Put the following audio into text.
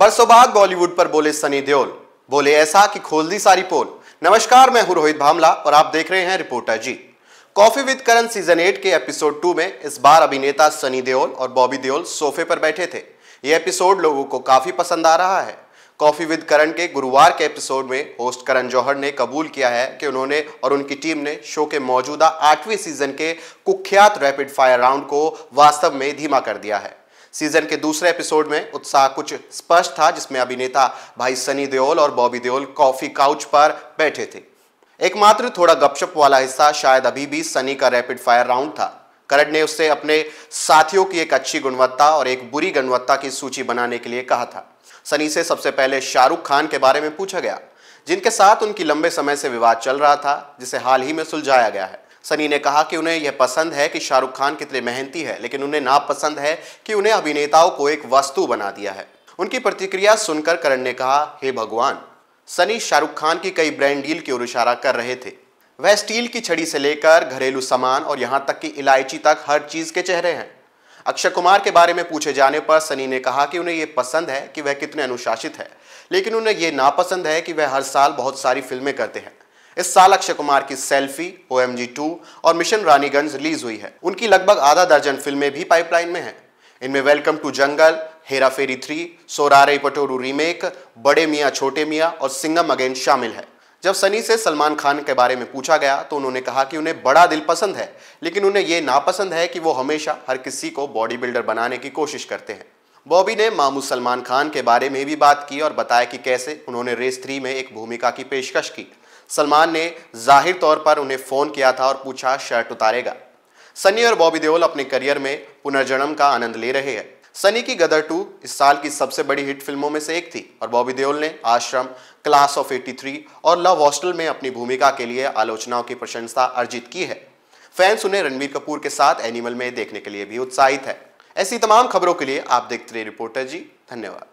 बरसों बाद बॉलीवुड पर बोले सनी देओल बोले ऐसा कि खोल दी सारी पोल नमस्कार मैं हूं रोहित भामला और आप देख रहे हैं रिपोर्टर जी coffee with Karan season eight के एपिसोड टू में इस बार अभिनेता सनी देओल और बॉबी देओल सोफे पर बैठे थे ये एपिसोड लोगों को काफी पसंद आ रहा है कॉफी विद करण के गुरुवार के एपिसोड में होस्ट करण जौहर ने कबूल किया है कि उन्होंने और उनकी टीम ने शो के मौजूदा आठवीं सीजन के कुख्यात रैपिड फायर राउंड को वास्तव में धीमा कर दिया है सीजन के दूसरे एपिसोड में उत्साह कुछ स्पष्ट था जिसमें अभिनेता भाई सनी देओल और बॉबी देओल कॉफी काउच पर बैठे थे एकमात्र थोड़ा गपशप वाला हिस्सा शायद अभी भी सनी का रैपिड फायर राउंड था करड ने उससे अपने साथियों की एक अच्छी गुणवत्ता और एक बुरी गुणवत्ता की सूची बनाने के लिए कहा था सनी से सबसे पहले शाहरुख खान के बारे में पूछा गया जिनके साथ उनकी लंबे समय से विवाद चल रहा था जिसे हाल ही में सुलझाया गया है सनी ने कहा कि उन्हें यह पसंद है कि शाहरुख खान कितने मेहनती है लेकिन उन्हें नापसंद है कि उन्हें अभिनेताओं को एक वस्तु बना दिया है उनकी प्रतिक्रिया सुनकर करण ने कहा हे भगवान सनी शाहरुख खान की कई ब्रांड डील की ओर इशारा कर रहे थे वह स्टील की छड़ी से लेकर घरेलू सामान और यहाँ तक कि इलायची तक हर चीज़ के चेहरे हैं अक्षय कुमार के बारे में पूछे जाने पर सनी ने कहा कि उन्हें यह पसंद है कि वह कितने अनुशासित है लेकिन उन्हें यह नापसंद है कि वह हर साल बहुत सारी फिल्में करते हैं इस साल अक्षय कुमार की सेल्फी ओ एम और मिशन रानीगंज रिलीज हुई है उनकी लगभग आधा दर्जन फिल्में भी पाइपलाइन में हैं इनमें welcome to jungle Hera Pheri three Soorarai Pottru remake Bade Miyan छोटे मियाँ और सिंगम अगेन शामिल है जब सनी से सलमान खान के बारे में पूछा गया तो उन्होंने कहा कि उन्हें बड़ा दिल पसंद है लेकिन उन्हें यह नापसंद है कि वो हमेशा हर किसी को बॉडी बिल्डर बनाने की कोशिश करते हैं बॉबी ने मामू सलमान खान के बारे में भी बात की और बताया कि कैसे उन्होंने रेस थ्री में एक भूमिका की पेशकश की सलमान ने जाहिर तौर पर उन्हें फ़ोन किया था और पूछा शर्ट उतारेगा सनी और बॉबी देओल अपने करियर में पुनर्जन्म का आनंद ले रहे हैं सनी की गदर टू इस साल की सबसे बड़ी हिट फिल्मों में से एक थी और बॉबी देओल ने आश्रम क्लास ऑफ 83 और लव हॉस्टल में अपनी भूमिका के लिए आलोचनाओं की प्रशंसा अर्जित की है फैंस उन्हें रणबीर कपूर के साथ एनिमल में देखने के लिए भी उत्साहित है ऐसी तमाम खबरों के लिए आप देखते रहे रिपोर्टर जी धन्यवाद